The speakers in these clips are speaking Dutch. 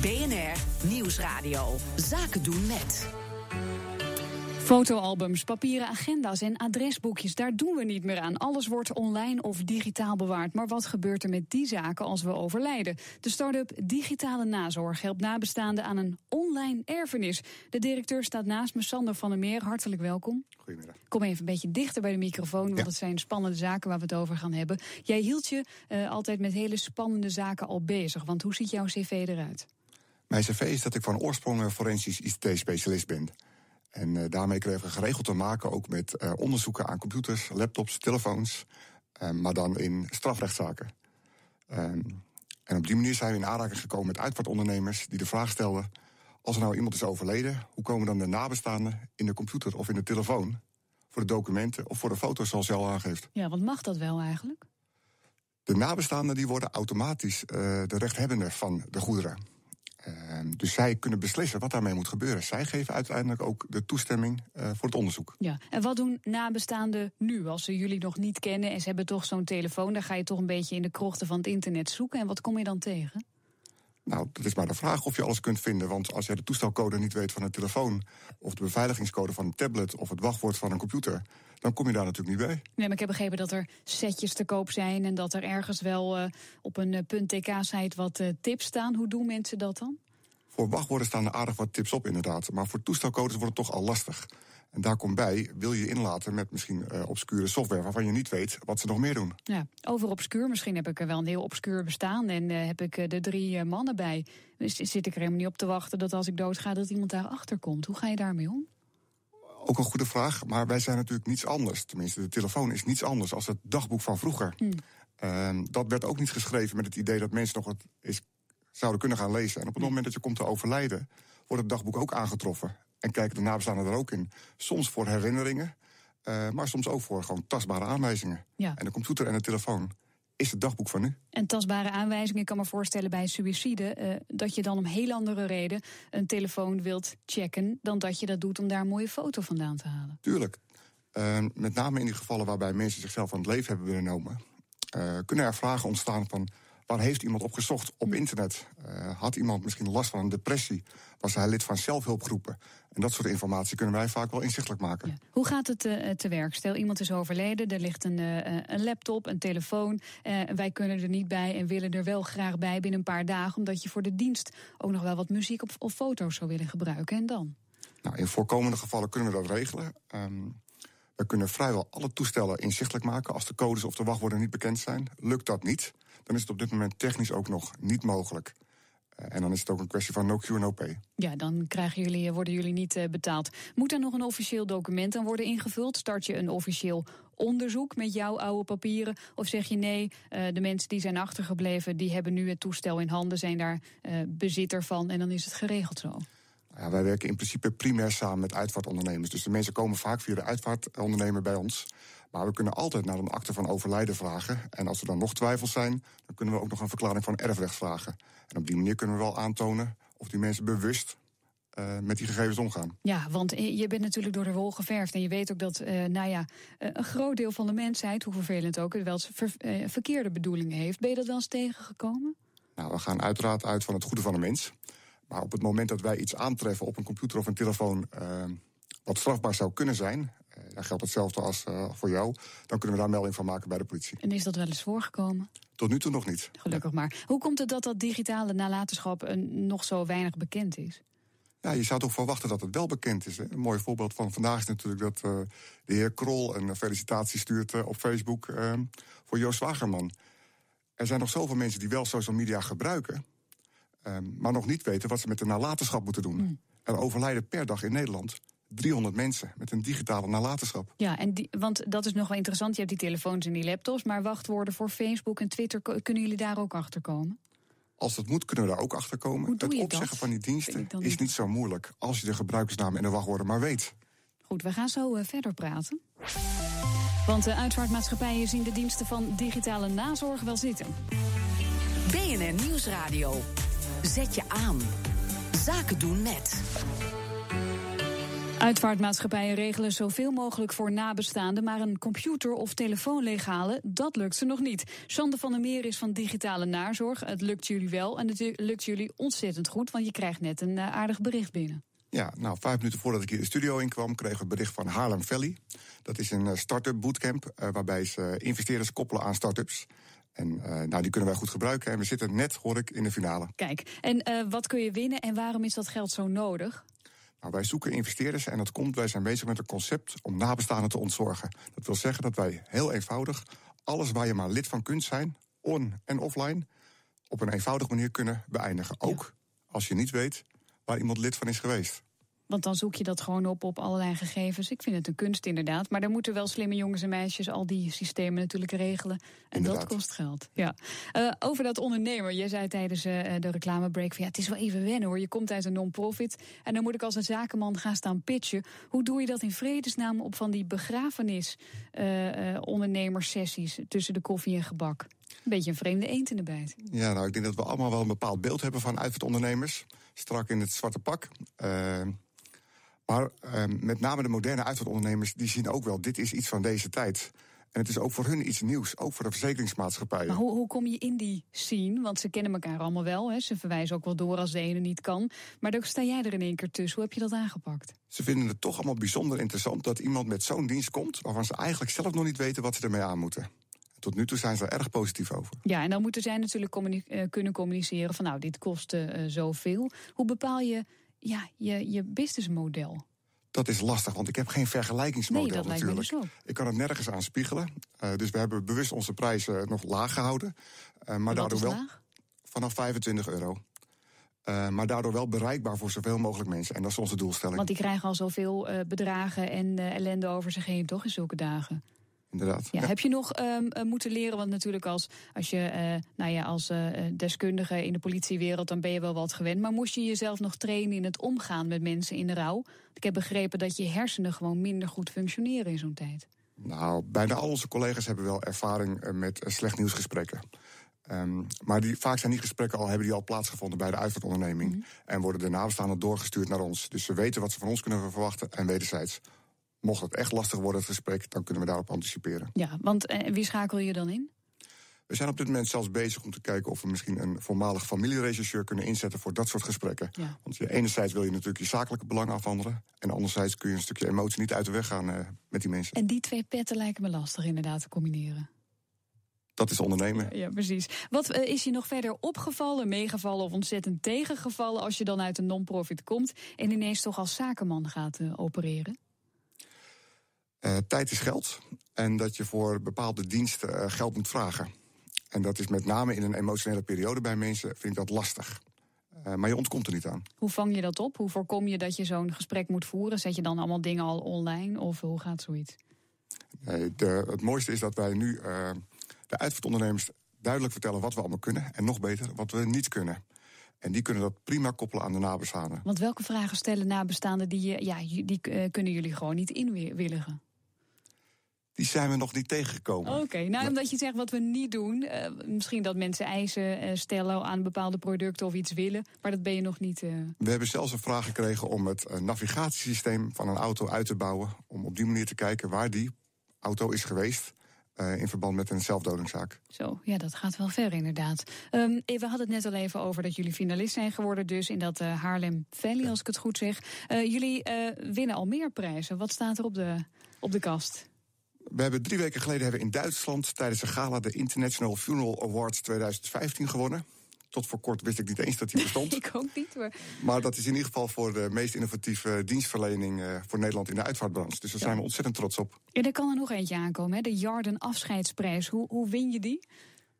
BNR Nieuwsradio. Zaken doen met. Fotoalbums, papieren agenda's en adresboekjes, daar doen we niet meer aan. Alles wordt online of digitaal bewaard. Maar wat gebeurt er met die zaken als we overlijden? De start-up Digitale Nazorg helpt nabestaanden aan een online erfenis. De directeur staat naast me, Sander van der Meer. Hartelijk welkom. Goedemiddag. Kom even een beetje dichter bij de microfoon, want het zijn spannende zaken waar we het over gaan hebben. Jij hield je eh, altijd met hele spannende zaken al bezig, want hoe ziet jouw cv eruit? Mijn cv is dat ik van oorsprong forensisch ICT-specialist ben. En uh, daarmee kregen we geregeld te maken ook met eh, onderzoeken aan computers, laptops, telefoons, eh, maar dan in strafrechtszaken. Ehm, en op die manier zijn we in aanraking gekomen met uitvaartondernemers die de vraag stelden: als er nou iemand is overleden, hoe komen dan de nabestaanden in de computer of in de telefoon voor de documenten of voor de foto's, zoals je al aangeeft? Ja, want mag dat wel eigenlijk? De nabestaanden die worden automatisch de rechthebbende van de goederen. Ehm, dus zij kunnen beslissen wat daarmee moet gebeuren. Zij geven uiteindelijk ook de toestemming eh, voor het onderzoek. Ja, en wat doen nabestaanden nu als ze jullie nog niet kennen en ze hebben toch zo'n telefoon? Dan ga je toch een beetje in de krochten van het internet zoeken. En wat kom je dan tegen? Nou, dat is maar de vraag of je alles kunt vinden. Want als jij de toestelcode niet weet van een telefoon, of de beveiligingscode van een tablet, of het wachtwoord van een computer, dan kom je daar natuurlijk niet bij. Nee, maar ik heb begrepen dat er setjes te koop zijn en dat er ergens wel eh, op een eh, .tk-site wat eh, tips staan. Hoe doen mensen dat dan? Voor wachtwoorden staan er aardig wat tips op, inderdaad. Maar voor toestelcodes wordt het toch al lastig. En daar komt bij, wil je inlaten met misschien uh, obscure software waarvan je niet weet wat ze nog meer doen. Ja, over obscuur. Misschien heb ik er wel een heel obscuur bestaan en eh, heb ik eh, de drie mannen bij. Dus zit ik er helemaal niet op te wachten dat als ik doodga dat iemand achter komt. Hoe ga je daarmee om? Ook een goede vraag, maar wij zijn natuurlijk niets anders. Tenminste, de telefoon is niets anders als het dagboek van vroeger. Hmm. Ehm, dat werd ook niet geschreven met het idee dat mensen nog wat is, zouden kunnen gaan lezen. En op het hmm. moment dat je komt te overlijden, wordt het dagboek ook aangetroffen. En kijken de nabestaanden er ook in. Soms voor herinneringen, eh, maar soms ook voor gewoon tastbare aanwijzingen. Ja. En de computer en de telefoon is het dagboek van nu. En tastbare aanwijzingen, ik kan me voorstellen bij suïcide... Eh, dat je dan om heel andere reden een telefoon wilt checken... dan dat je dat doet om daar een mooie foto vandaan te halen. Tuurlijk. Eh, met name in die gevallen waarbij mensen zichzelf aan het leven hebben genomen... kunnen er vragen ontstaan van... Waar heeft iemand op gezocht op hm. internet? had iemand misschien last van een depressie? Was hij lid van zelfhulpgroepen? En dat soort informatie kunnen wij vaak wel inzichtelijk maken. Hoe gaat het eh, te werk? Stel, iemand is overleden, er ligt een, eh, eh, een laptop, een telefoon. wij kunnen er niet bij en willen er wel graag bij binnen een paar dagen, omdat je voor de dienst ook nog wel wat muziek of, foto's zou willen gebruiken. En dan? Nou, in voorkomende gevallen kunnen we dat regelen. Ehm, we kunnen vrijwel alle toestellen inzichtelijk maken als de codes of de wachtwoorden niet bekend zijn. Lukt dat niet, dan is het op dit moment technisch ook nog niet mogelijk. En dan is het ook een kwestie van no cure, no pay. Ja, dan krijgen jullie, eh, worden jullie niet eh, betaald. Moet er nog een officieel document aan worden ingevuld? Start je een officieel onderzoek met jouw oude papieren? Of zeg je nee, eh, de mensen die zijn achtergebleven, die hebben nu het toestel in handen, zijn daar bezitter van en dan is het geregeld zo? wij werken in principe primair samen met uitvaartondernemers. Dus de mensen komen vaak via de uitvaartondernemer bij ons. Maar we kunnen altijd naar een akte van overlijden vragen. En als er dan nog twijfels zijn, dan kunnen we ook nog een verklaring van erfrecht vragen. En op die manier kunnen we wel aantonen of die mensen bewust eh, met die gegevens omgaan. Ja, want je bent natuurlijk door de wol geverfd. En je weet ook dat, eh, nou ja, eh, een groot deel van de mensheid, hoe vervelend ook, wel eens verkeerde bedoelingen heeft. Ben je dat wel eens tegengekomen? Nou, we gaan uiteraard uit van het goede van de mens. Maar op het moment dat wij iets aantreffen op een computer of een telefoon ehm, wat strafbaar zou kunnen zijn, eh, dan geldt hetzelfde als eh, voor jou, dan kunnen we daar melding van maken bij de politie. En is dat wel eens voorgekomen? Tot nu toe nog niet. Gelukkig maar. Hoe komt het dat dat digitale nalatenschap eh, nog zo weinig bekend is? Ja, je zou toch verwachten dat het wel bekend is. Hè? Een mooi voorbeeld van vandaag is natuurlijk dat de heer Krol een felicitatie stuurt op Facebook ehm, voor Joost Wagerman. Er zijn nog zoveel mensen die wel social media gebruiken, Ehm, maar nog niet weten wat ze met de nalatenschap moeten doen. Hmm. Er overlijden per dag in Nederland 300 mensen met een digitale nalatenschap. Ja, en want dat is nog wel interessant. Je hebt die telefoons en die laptops, maar wachtwoorden voor Facebook en Twitter, kunnen jullie daar ook achter komen? Als dat moet, kunnen we daar ook achter komen. Het opzeggen van die diensten is niet zo moeilijk als je de gebruikersnaam en de wachtwoorden maar weet. Goed, we gaan zo eh, verder praten. Want de uitvaartmaatschappijen zien de diensten van digitale nazorg wel zitten. BNN Nieuwsradio. Zet je aan. Zaken doen met. Uitvaartmaatschappijen regelen zoveel mogelijk voor nabestaanden, maar een computer of telefoon leeghalen, dat lukt ze nog niet. Sander van der Meer is van Digitale Nazorg. Het lukt jullie wel en het lukt jullie ontzettend goed, want je krijgt net een eh, aardig bericht binnen. Ja, nou, vijf minuten voordat ik hier de studio in kwam, kreeg ik het bericht van Harlem Valley. Dat is een eh, start-up bootcamp eh, waarbij ze investeerders koppelen aan start-ups. En eh, nou, die kunnen wij goed gebruiken. En we zitten net, hoor ik, in de finale. Kijk, en eh, wat kun je winnen en waarom is dat geld zo nodig? Nou, wij zoeken investeerders en dat komt, wij zijn bezig met een concept om nabestaanden te ontzorgen. Dat wil zeggen dat wij heel eenvoudig alles waar je maar lid van kunt zijn, on- en offline, op een eenvoudige manier kunnen beëindigen. Ook als je niet weet waar iemand lid van is geweest. Want dan zoek je dat gewoon op op allerlei gegevens. Ik vind het een kunst inderdaad. Maar daar moeten wel slimme jongens en meisjes al die systemen natuurlijk regelen. En dat kost geld. Ja. Eh, over dat ondernemer. Jij zei tijdens eh, de reclamebreak van ja, het is wel even wennen hoor. Je komt uit een non-profit. En dan moet ik als een zakenman gaan staan pitchen. Hoe doe je dat in vredesnaam op van die begrafenis eh, ondernemerssessies tussen de koffie en gebak? Een beetje een vreemde eend in de bijt. Ja, nou, ik denk dat we allemaal wel een bepaald beeld hebben van ondernemers, Strak in het zwarte pak. Uh, maar ehm, met name de moderne uitvaartondernemers, die zien ook wel, dit is iets van deze tijd. En het is ook voor hun iets nieuws, ook voor de verzekeringsmaatschappijen. Maar hoe, hoe kom je in die scene? Want ze kennen elkaar allemaal wel. Hè? Ze verwijzen ook wel door als de ene niet kan. Maar dan sta jij er in één keer tussen. Hoe heb je dat aangepakt? Ze vinden het toch allemaal bijzonder interessant dat iemand met zo'n dienst komt... waarvan ze eigenlijk zelf nog niet weten wat ze ermee aan moeten. Tot nu toe zijn ze er erg positief over. Ja, en dan moeten zij natuurlijk eh, kunnen communiceren van nou, dit kostte eh, zoveel. Hoe bepaal je ja, je, je businessmodel? Dat is lastig, want ik heb geen vergelijkingsmodel nee, natuurlijk. Dus ik kan het nergens aan spiegelen. Eh, dus we hebben bewust onze prijzen nog laag gehouden. Uh, maar daardoor wel laag? vanaf 25 euro. Eh, maar daardoor wel bereikbaar voor zoveel mogelijk mensen. En dat is onze doelstelling. Want die krijgen al zoveel bedragen en ellende over zich heen, toch in zulke dagen? inderdaad. Ja, Heb je nog ehm, eh, moeten leren? Want natuurlijk als, als je eh, nou ja, als uh, deskundige in de politiewereld, dan ben je wel wat gewend. Maar moest je jezelf nog trainen in het omgaan met mensen in de rouw? Ik heb begrepen dat je hersenen gewoon minder goed functioneren in zo'n tijd. Nou, bijna al onze collega's hebben wel ervaring met slecht nieuwsgesprekken. Ehm, maar die, vaak zijn die gesprekken al, hebben die al plaatsgevonden bij de uitvaartonderneming. Mhm. En worden de nabestaanden doorgestuurd naar ons. Dus ze weten wat ze van ons kunnen verwachten en wederzijds mocht het echt lastig worden, het gesprek, dan kunnen we daarop anticiperen. Ja, want eh, wie schakel je dan in? We zijn op dit moment zelfs bezig om te kijken of we misschien een voormalig familieregisseur kunnen inzetten voor dat soort gesprekken. Want enerzijds wil je natuurlijk je zakelijke belangen afhandelen. En anderzijds kun je een stukje emotie niet uit de weg gaan eh, met die mensen. En die twee petten lijken me lastig inderdaad te combineren. Dat is ondernemen. Ja, precies. Wat eh, is je nog verder opgevallen, meegevallen of ontzettend tegengevallen als je dan uit een non-profit komt en ineens toch als zakenman gaat opereren? Eh, tijd is geld. En dat je voor bepaalde diensten eh, geld moet vragen. En dat is met name in een emotionele periode bij mensen, vind ik dat lastig. Eh, maar je ontkomt er niet aan. Hoe vang je dat op? Hoe voorkom je dat je zo'n gesprek moet voeren? Zet je dan allemaal dingen al online of hoe gaat zoiets? Nee, het mooiste is dat wij nu uh, de uitvoerondernemers duidelijk vertellen wat we allemaal kunnen. En nog beter, wat we niet kunnen. En die kunnen dat prima koppelen aan de nabestaanden. Want welke vragen stellen nabestaanden die, ja, die kunnen jullie gewoon niet inwilligen? die zijn we nog niet tegengekomen. Oké, nou omdat je zegt wat we niet doen. Eh, misschien dat mensen eisen uh, stellen aan bepaalde producten of iets willen. Maar dat ben je nog niet. Eh. We hebben zelfs een vraag gekregen om het navigatiesysteem van een auto uit te bouwen. Om op die manier te kijken waar die auto is geweest. in verband met een zelfdodingzaak. Zo, ja, dat gaat wel ver inderdaad. Ehm, we hadden het net al even over dat jullie finalist zijn geworden, dus in dat Haarlem Valley, als ik het goed zeg. jullie winnen al meer prijzen. Wat staat er op de, op de kast? We hebben drie weken geleden hebben in Duitsland tijdens een gala de International Funeral Awards 2015 gewonnen. Tot voor kort wist ik niet eens dat die bestond. ik ook niet hoor. Maar dat is in ieder geval voor de meest innovatieve dienstverlening eh, voor Nederland in de uitvaartbranche. Dus daar zijn we ontzettend trots op. Ja, er kan er nog eentje aankomen, hè? de Jarden Afscheidsprijs. Hoe, hoe win je die?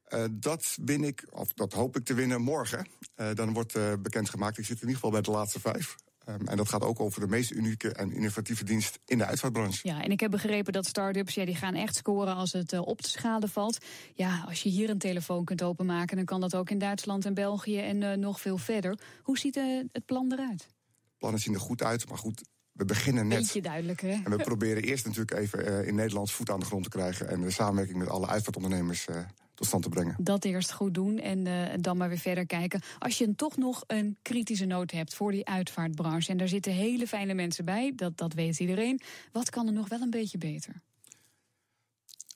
Eh, dat win ik, of dat hoop ik te winnen morgen. Eh, dan wordt uh, bekendgemaakt. Ik zit in ieder geval bij de laatste vijf. Ehm, en dat gaat ook over de meest unieke en innovatieve dienst in de uitvaartbranche. Ja, en ik heb begrepen dat start-ups ja, die gaan echt scoren als het eh, op te schalen valt. Ja, als je hier een telefoon kunt openmaken, dan kan dat ook in Duitsland en België en eh, nog veel verder. Hoe ziet eh, het plan eruit? Plannen zien er goed uit, maar goed, we beginnen net. Beetje duidelijker, hè? En we proberen eerst natuurlijk even in Nederland voet aan de grond te krijgen. En de samenwerking met alle uitvaartondernemers te brengen. Dat eerst goed doen eh, en dan maar weer verder kijken. Als je een, toch nog een kritische noot hebt voor die uitvaartbranche... en daar zitten hele fijne mensen bij, dat, dat weet iedereen... wat kan er nog wel een beetje beter?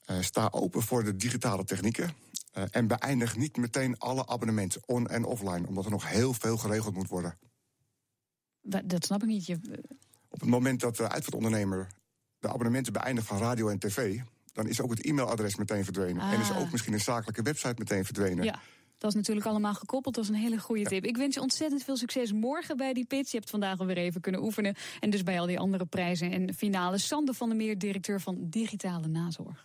Eh, sta open voor de digitale technieken. Eh, en beëindig niet meteen alle abonnementen, on- en offline... omdat er nog heel veel geregeld moet worden. Dat snap ik niet. Je... Op het moment dat de uitvaartondernemer de abonnementen beëindigt van radio en tv dan is ook het e-mailadres meteen verdwenen. En is ah. ook misschien een zakelijke website meteen verdwenen. Ja. Dat is natuurlijk allemaal gekoppeld. Dat is een hele goede tip. Ik wens je ontzettend veel succes morgen bij die pitch. Je hebt vandaag alweer even kunnen oefenen. En dus bij al die andere prijzen en finales. Sander van der Meer, directeur van Digitale Nazorg.